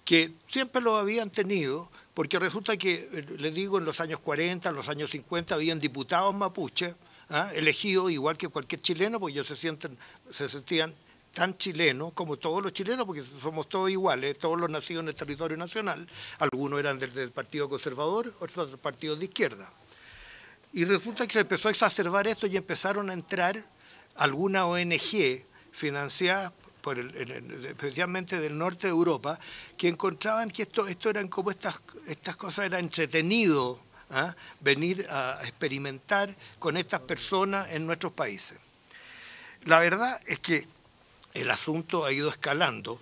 que siempre lo habían tenido, porque resulta que, eh, les digo, en los años 40, en los años 50 habían diputados mapuches ¿ah? elegidos igual que cualquier chileno, porque ellos se, sienten, se sentían tan chilenos como todos los chilenos, porque somos todos iguales, todos los nacidos en el territorio nacional, algunos eran del, Partido Conservador, otros del Partido de Izquierda. Y resulta que se empezó a exacerbar esto y empezaron a entrar alguna ONG financiada especialmente del norte de Europa, que encontraban que esto, esto eran como estas, estas cosas, era entretenido ¿ah? venir a experimentar con estas personas en nuestros países. La verdad es que el asunto ha ido escalando,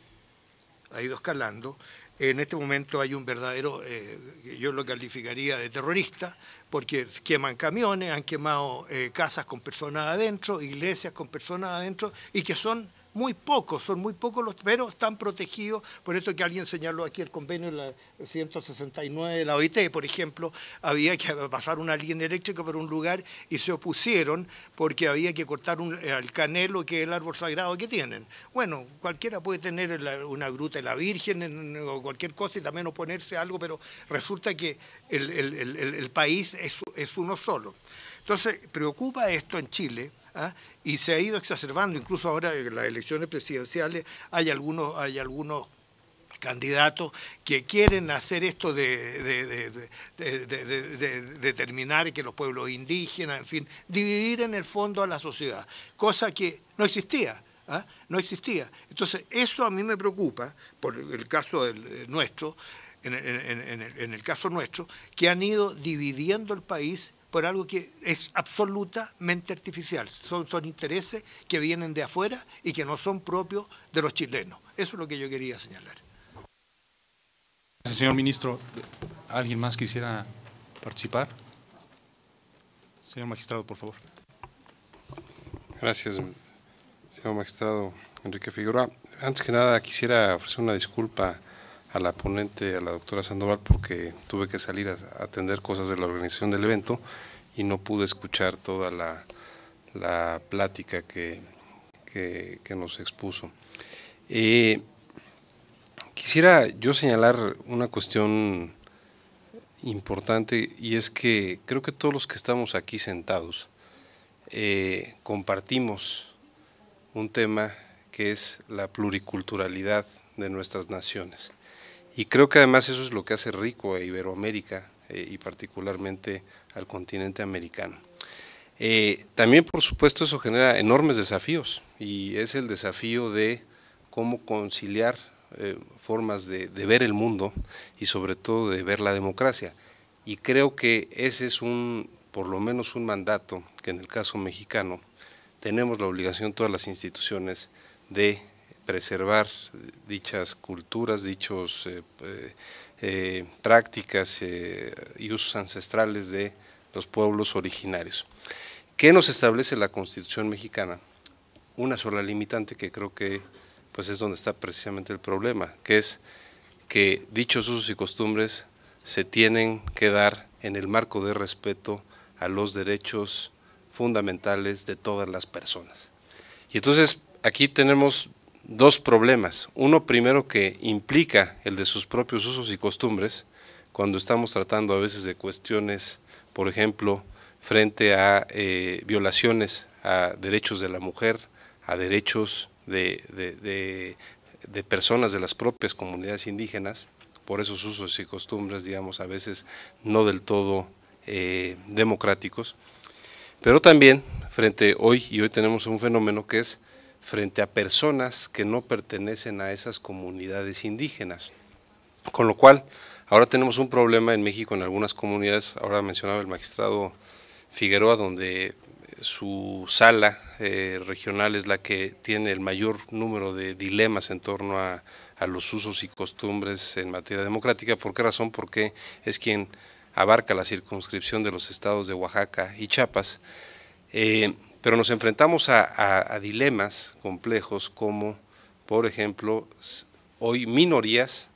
ha ido escalando. En este momento hay un verdadero, eh, yo lo calificaría de terrorista, porque queman camiones, han quemado eh, casas con personas adentro, iglesias con personas adentro, y que son muy pocos, son muy pocos los, pero están protegidos, por esto que alguien señaló aquí el convenio la 169 de la OIT, por ejemplo, había que pasar una línea eléctrica por un lugar y se opusieron porque había que cortar un, el canelo, que es el árbol sagrado que tienen. Bueno, cualquiera puede tener una gruta de la Virgen o cualquier cosa y también oponerse a algo, pero resulta que el, país es, es uno solo. Entonces, preocupa esto en Chile ¿ah? y se ha ido exacerbando, incluso ahora en las elecciones presidenciales hay algunos, hay algunos candidatos que quieren hacer esto de, determinar que los pueblos indígenas, en fin, dividir en el fondo a la sociedad, cosa que no existía. ¿ah? No existía. Entonces, eso a mí me preocupa, por el caso del, eh, nuestro, en, el, en el caso nuestro, que han ido dividiendo el país por algo que es absolutamente artificial. Son, son intereses que vienen de afuera y que no son propios de los chilenos. Eso es lo que yo quería señalar. Señor ministro, ¿alguien más quisiera participar? Señor magistrado, por favor. Gracias, señor magistrado Enrique Figueroa. Antes que nada, quisiera ofrecer una disculpa a la ponente, a la doctora Sandoval, porque tuve que salir a atender cosas de la organización del evento y no pude escuchar toda la, plática que, nos expuso. Eh, quisiera yo señalar una cuestión importante y es que creo que todos los que estamos aquí sentados eh, compartimos un tema que es la pluriculturalidad de nuestras naciones. Y creo que además eso es lo que hace rico a Iberoamérica eh, y particularmente al continente americano. Eh, también, por supuesto, eso genera enormes desafíos y es el desafío de cómo conciliar eh, formas de, de, ver el mundo y sobre todo de ver la democracia. Y creo que ese es un, por lo menos un mandato que en el caso mexicano tenemos la obligación todas las instituciones de preservar dichas culturas, dichos eh, eh, eh, prácticas y usos ancestrales de los pueblos originarios. ¿Qué nos establece la Constitución mexicana? Una sola limitante que creo que pues es donde está precisamente el problema, que es que dichos usos y costumbres se tienen que dar en el marco de respeto a los derechos fundamentales de todas las personas. Y entonces aquí tenemos dos problemas. Uno primero que implica el de sus propios usos y costumbres, cuando estamos tratando a veces de cuestiones, por ejemplo, frente a eh, violaciones a derechos de la mujer, a derechos de, personas de las propias comunidades indígenas, por esos usos y costumbres, digamos, a veces no del todo eh, democráticos. Pero también, frente hoy, y hoy tenemos un fenómeno que es frente a personas que no pertenecen a esas comunidades indígenas. Con lo cual, ahora tenemos un problema en México en algunas comunidades, ahora mencionaba el magistrado Figueroa, donde su sala eh, regional es la que tiene el mayor número de dilemas en torno a, los usos y costumbres en materia democrática. ¿Por qué razón? Porque es quien abarca la circunscripción de los estados de Oaxaca y Chiapas. Eh, pero nos enfrentamos a, dilemas complejos como, por ejemplo, hoy minorías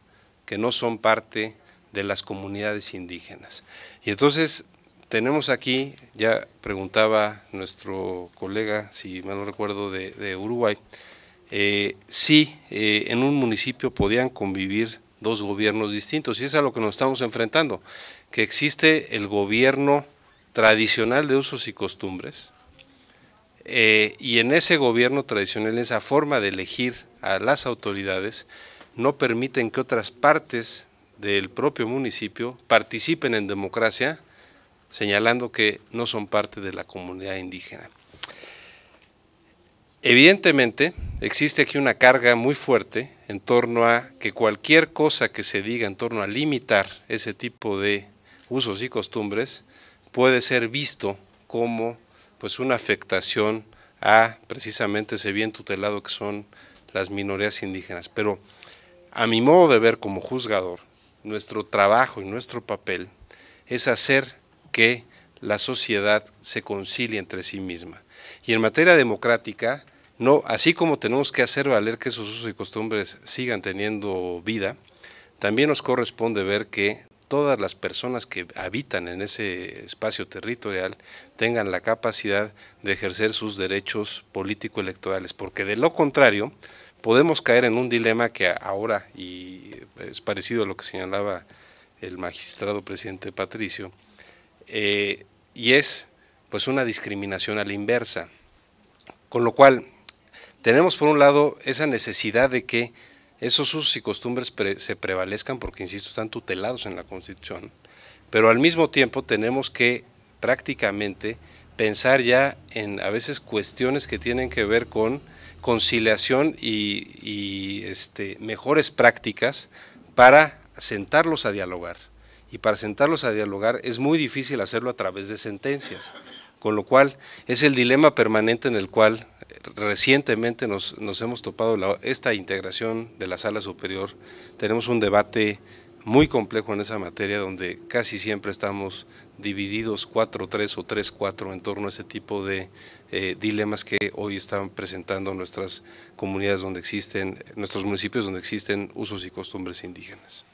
que no son parte de las comunidades indígenas. Y entonces tenemos aquí, ya preguntaba nuestro colega, si mal no recuerdo, de, Uruguay, eh, si eh, en un municipio podían convivir dos gobiernos distintos. Y es a lo que nos estamos enfrentando, que existe el gobierno tradicional de usos y costumbres, eh, y en ese gobierno tradicional, esa forma de elegir a las autoridades, no permiten que otras partes del propio municipio participen en democracia, señalando que no son parte de la comunidad indígena. Evidentemente, existe aquí una carga muy fuerte en torno a que cualquier cosa que se diga en torno a limitar ese tipo de usos y costumbres puede ser visto como pues una afectación a precisamente ese bien tutelado que son las minorías indígenas. Pero a mi modo de ver como juzgador, nuestro trabajo y nuestro papel es hacer que la sociedad se concilie entre sí misma. Y en materia democrática, no, así como tenemos que hacer valer que esos usos y costumbres sigan teniendo vida, también nos corresponde ver que todas las personas que habitan en ese espacio territorial tengan la capacidad de ejercer sus derechos político-electorales, porque de lo contrario podemos caer en un dilema que ahora, y es parecido a lo que señalaba el magistrado presidente Patricio, eh, y es pues una discriminación a la inversa. Con lo cual, tenemos por un lado esa necesidad de que esos usos y costumbres se prevalezcan porque, insisto, están tutelados en la Constitución. Pero al mismo tiempo tenemos que prácticamente pensar ya en a veces cuestiones que tienen que ver con conciliación y, este, mejores prácticas para sentarlos a dialogar. Y para sentarlos a dialogar es muy difícil hacerlo a través de sentencias, con lo cual es el dilema permanente en el cual recientemente nos, nos hemos topado esta integración de la sala superior. Tenemos un debate muy complejo en esa materia donde casi siempre estamos divididos 4-3 o 3-4 en torno a ese tipo de eh, dilemas que hoy están presentando nuestras comunidades donde existen, nuestros municipios donde existen usos y costumbres indígenas.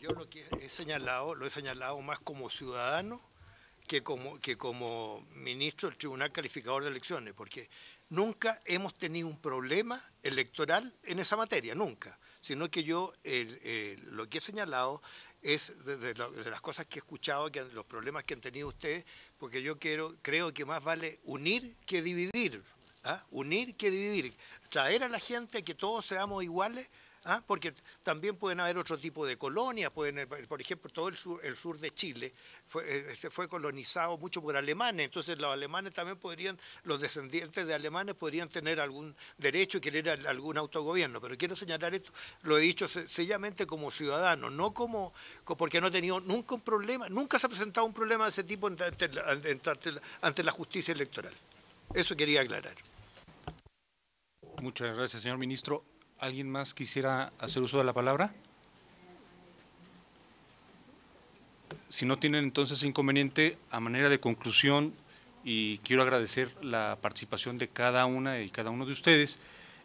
Yo lo he señalado, lo he señalado más como ciudadano que como, que como ministro del Tribunal Calificador de Elecciones, porque nunca hemos tenido un problema electoral en esa materia, nunca, sino que yo lo que he señalado es de, las cosas que he escuchado, que los problemas que han tenido ustedes, porque yo quiero, creo que más vale unir que dividir, ¿ah? unir que dividir, traer a la gente que todos seamos iguales ¿Ah? porque también pueden haber otro tipo de colonias, pueden, por ejemplo, todo el sur, el sur de Chile fue, eh, este, fue colonizado mucho por alemanes, entonces los alemanes también podrían, los descendientes de alemanes podrían tener algún derecho y querer algún autogobierno, pero quiero señalar esto, lo he dicho sencillamente como ciudadano, no como, porque no he tenido nunca un problema, nunca se ha presentado un problema de ese tipo ante la justicia electoral. Eso quería aclarar. Muchas gracias, señor ministro. ¿Alguien más quisiera hacer uso de la palabra? Si no tienen entonces inconveniente, a manera de conclusión, y quiero agradecer la participación de cada una y cada uno de ustedes,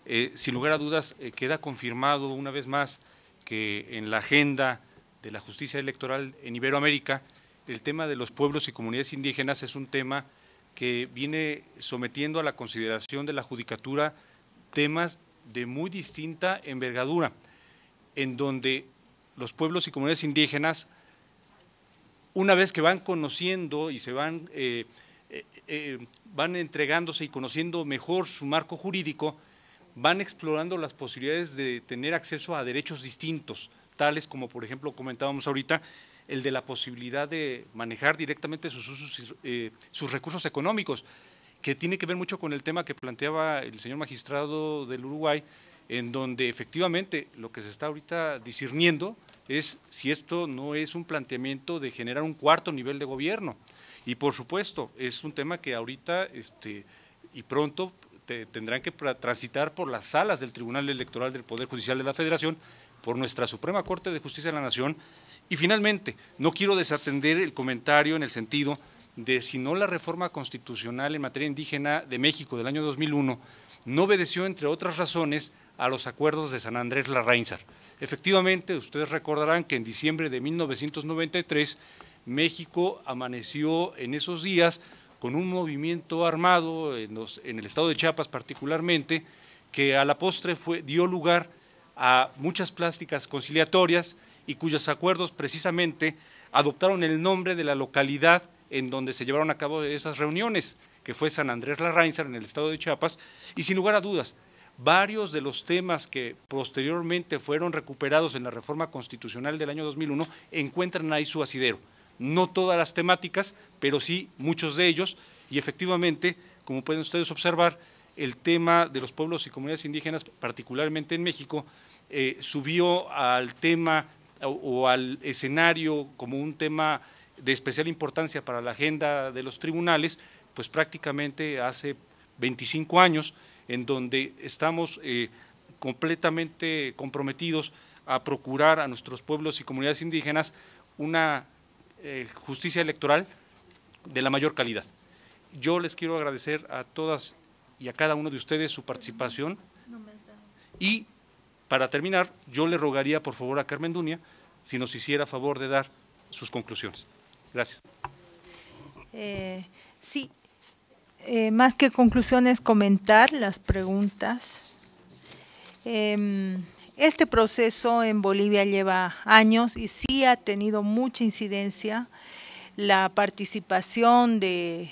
eh, sin lugar a dudas eh, queda confirmado una vez más que en la agenda de la justicia electoral en Iberoamérica, el tema de los pueblos y comunidades indígenas es un tema que viene sometiendo a la consideración de la judicatura temas de muy distinta envergadura, en donde los pueblos y comunidades indígenas, una vez que van conociendo y se van, eh, eh, eh, van entregándose y conociendo mejor su marco jurídico, van explorando las posibilidades de tener acceso a derechos distintos, tales como por ejemplo comentábamos ahorita, el de la posibilidad de manejar directamente sus, sus recursos económicos que tiene que ver mucho con el tema que planteaba el señor magistrado del Uruguay, en donde efectivamente lo que se está ahorita discerniendo es si esto no es un planteamiento de generar un cuarto nivel de gobierno. Y por supuesto, es un tema que ahorita este, y pronto tendrán que transitar por las salas del Tribunal Electoral del Poder Judicial de la Federación, por nuestra Suprema Corte de Justicia de la Nación. Y finalmente, no quiero desatender el comentario en el sentido de si no la reforma constitucional en materia indígena de México del año 2001 no obedeció, entre otras razones, a los acuerdos de San Andrés Larraínzar. Efectivamente, ustedes recordarán que en diciembre de 1993 México amaneció en esos días con un movimiento armado en, el estado de Chiapas particularmente, que a la postre dio lugar a muchas plásticas conciliatorias y cuyos acuerdos precisamente adoptaron el nombre de la localidad en donde se llevaron a cabo esas reuniones, que fue San Andrés Larrainzar en el estado de Chiapas, y sin lugar a dudas, varios de los temas que posteriormente fueron recuperados en la reforma constitucional del año 2001 encuentran ahí su asidero. No todas las temáticas, pero sí muchos de ellos, y efectivamente, como pueden ustedes observar, el tema de los pueblos y comunidades indígenas, particularmente en México, eh, subió al tema o al escenario como un tema de especial importancia para la agenda de los tribunales, pues prácticamente hace 25 años, en donde estamos eh, completamente comprometidos a procurar a nuestros pueblos y comunidades indígenas una eh, justicia electoral de la mayor calidad. Yo les quiero agradecer a todas y a cada uno de ustedes su participación. Y para terminar, yo le rogaría por favor a Carmen Dunia si nos hiciera favor de dar sus conclusiones. Gracias. Eh, sí, eh, más que conclusiones, comentar las preguntas. Em, este proceso en Bolivia lleva años y sí ha tenido mucha incidencia la participación de,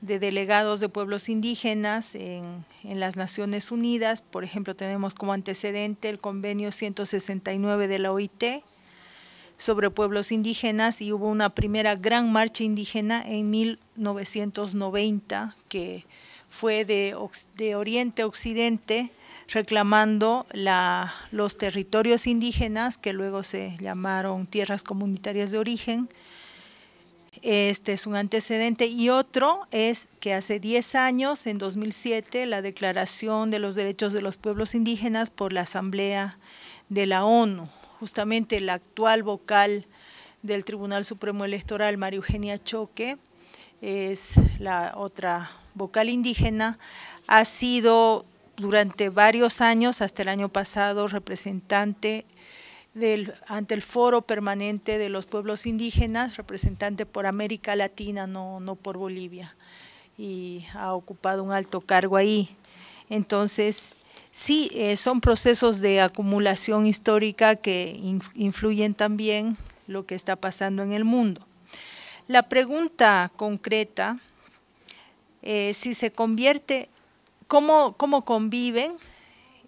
de delegados de pueblos indígenas en, en, las Naciones Unidas. Por ejemplo, tenemos como antecedente el convenio 169 de la OIT, sobre pueblos indígenas y hubo una primera gran marcha indígena en 1990 que fue de, oriente a occidente reclamando los territorios indígenas que luego se llamaron tierras comunitarias de origen. Este es un antecedente y otro es que hace 10 años, en 2007, la Declaración de los Derechos de los Pueblos Indígenas por la Asamblea de la ONU justamente la actual vocal del Tribunal Supremo Electoral, María Eugenia Choque, es la otra vocal indígena, ha sido durante varios años, hasta el año pasado, representante del, ante el Foro Permanente de los Pueblos Indígenas, representante por América Latina, no, no por Bolivia, y ha ocupado un alto cargo ahí. Entonces, Sí, eh, son procesos de acumulación histórica que influyen también lo que está pasando en el mundo. La pregunta concreta, eh, si se convierte, ¿cómo, conviven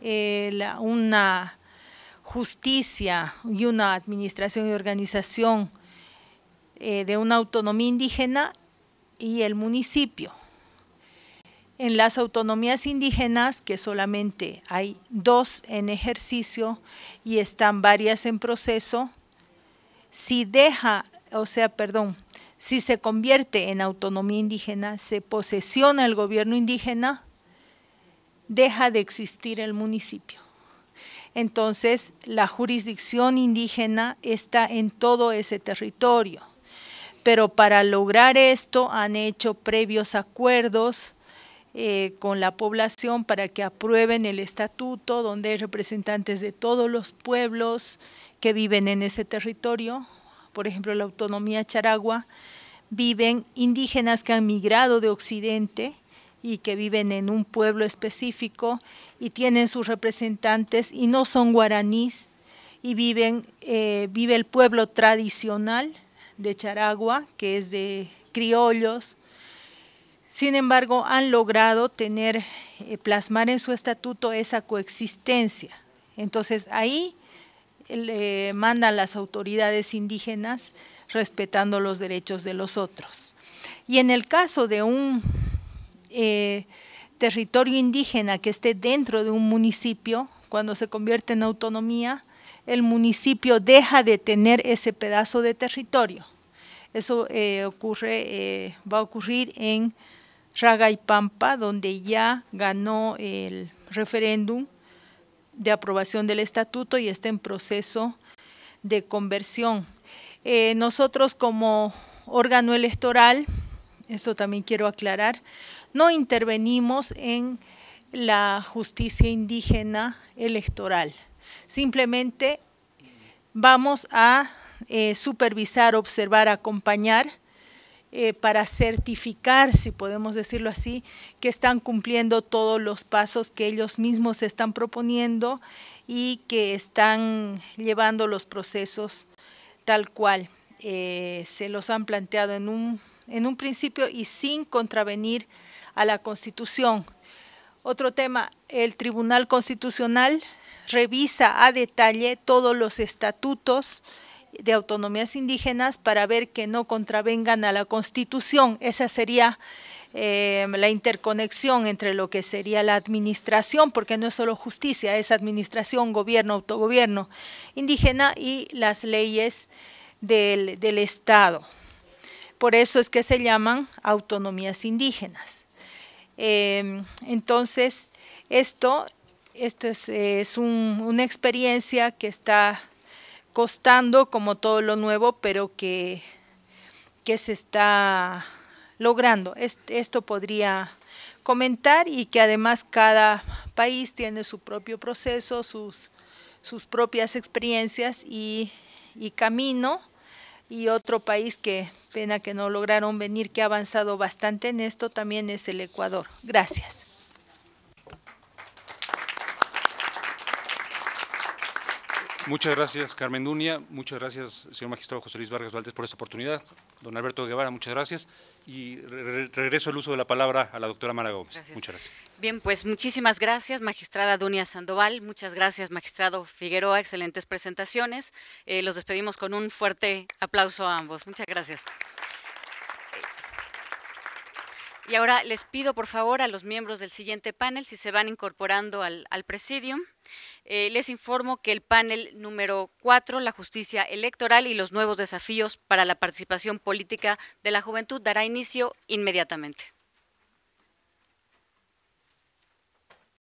eh, una justicia y una administración y organización de una autonomía indígena y el municipio? En las autonomías indígenas, que solamente hay dos en ejercicio y están varias en proceso, si deja, o sea, perdón, si se convierte en autonomía indígena, se posesiona el gobierno indígena, deja de existir el municipio. Entonces, la jurisdicción indígena está en todo ese territorio. Pero para lograr esto han hecho previos acuerdos eh, con la población para que aprueben el estatuto donde hay representantes de todos los pueblos que viven en ese territorio, por ejemplo la autonomía charagua, viven indígenas que han migrado de Occidente y que viven en un pueblo específico y tienen sus representantes y no son guaraníes y viven, eh, vive el pueblo tradicional de Charagua, que es de criollos, sin embargo, han logrado tener, eh, plasmar en su estatuto esa coexistencia. Entonces, ahí eh, le mandan las autoridades indígenas respetando los derechos de los otros. Y en el caso de un eh, territorio indígena que esté dentro de un municipio, cuando se convierte en autonomía, el municipio deja de tener ese pedazo de territorio. Eso ocurre, va a ocurrir en Raga y Pampa, donde ya ganó el referéndum de aprobación del estatuto y está en proceso de conversión. Eh, nosotros como órgano electoral, esto también quiero aclarar, no intervenimos en la justicia indígena electoral. Simplemente vamos a eh, supervisar, observar, acompañar eh, para certificar, si podemos decirlo así, que están cumpliendo todos los pasos que ellos mismos están proponiendo y que están llevando los procesos tal cual eh, se los han planteado en un principio y sin contravenir a la Constitución. Otro tema, el Tribunal Constitucional revisa a detalle todos los estatutos, de autonomías indígenas para ver que no contravengan a la Constitución. Esa sería eh, la interconexión entre lo que sería la administración, porque no es solo justicia, es administración, gobierno, autogobierno indígena y las leyes del, Estado. Por eso es que se llaman autonomías indígenas. Em, entonces, esto, esto es, una experiencia que está costando como todo lo nuevo, pero que, que se está logrando. esto podría comentar y que además cada país tiene su propio proceso, sus, sus propias experiencias y, y camino y otro país que pena que no lograron venir, que ha avanzado bastante en esto, también es el Ecuador. Gracias. Muchas gracias, Carmen Dunia. Muchas gracias, señor magistrado José Luis Vargas Valdés, por esta oportunidad. Don Alberto Guevara, muchas gracias. Y regreso el uso de la palabra a la doctora Mara Gómez. Muchas gracias. Bien, pues muchísimas gracias, magistrada Dunia Sandoval. Muchas gracias, magistrado Figueroa. Excelentes presentaciones. Eh, los despedimos con un fuerte aplauso a ambos. Muchas gracias. Y ahora les pido, por favor, a los miembros del siguiente panel, si se van incorporando al, al presidium. Eh, les informo que el panel número cuatro, la justicia electoral y los nuevos desafíos para la participación política de la juventud, dará inicio inmediatamente.